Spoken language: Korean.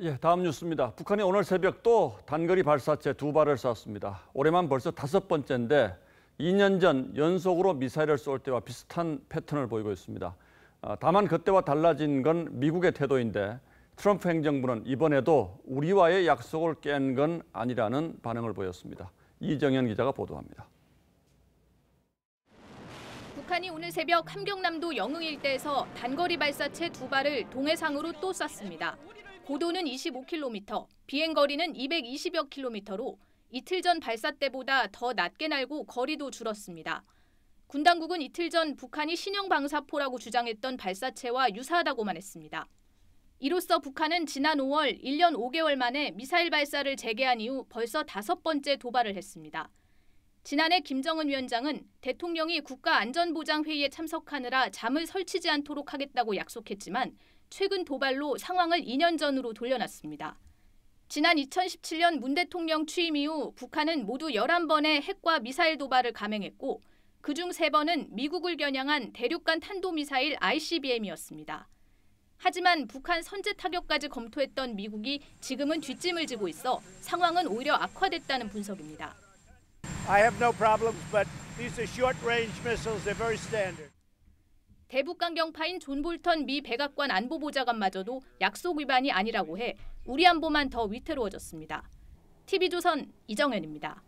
예, 다음 뉴스입니다. 북한이 오늘 새벽 또 단거리 발사체 두 발을 쐈습니다. 올해만 벌써 다섯 번째인데 2년 전 연속으로 미사일을 쏠 때와 비슷한 패턴을 보이고 있습니다. 아, 다만 그때와 달라진 건 미국의 태도인데 트럼프 행정부는 이번에도 우리와의 약속을 깬 건 아니라는 반응을 보였습니다. 이정현 기자가 보도합니다. 북한이 오늘 새벽 함경남도 영흥 일대에서 단거리 발사체 두 발을 동해상으로 또 쐈습니다. 고도는 25km, 비행 거리는 220여 k m 로 이틀 전 발사 때보다 더 낮게 날고 거리도 줄었습니다. 군 당국은 이틀 전 북한이 신형 방사포라고 주장했던 발사체와 유사하다고말 했습니다. 이로써 북한은 지난 5월 1년 5개월 만에 미사일 발사를 재개한 이후 벌써 다섯 번째 도발을 했습니다. 지난해 김정은 위원장은 대통령이 국가안전보장회의에 참석하느라 잠을 설치지 않도록 하겠다고 약속했지만 최근 도발로 상황을 2년 전으로 돌려놨습니다. 지난 2017년 문 대통령 취임 이후 북한은 모두 11번의 핵과 미사일 도발을 감행했고 그중 3번은 미국을 겨냥한 대륙간 탄도미사일 ICBM이었습니다. 하지만 북한 선제 타격까지 검토했던 미국이 지금은 뒷짐을 지고 있어 상황은 오히려 악화됐다는 분석입니다. I have no problems, but these are short-range missiles. They're very standard. 대북강경파인 존 볼턴 미 백악관 안보보좌관마저도 약속 위반이 아니라고 해 우리 안보만 더 위태로워졌습니다. TV조선 이정현입니다.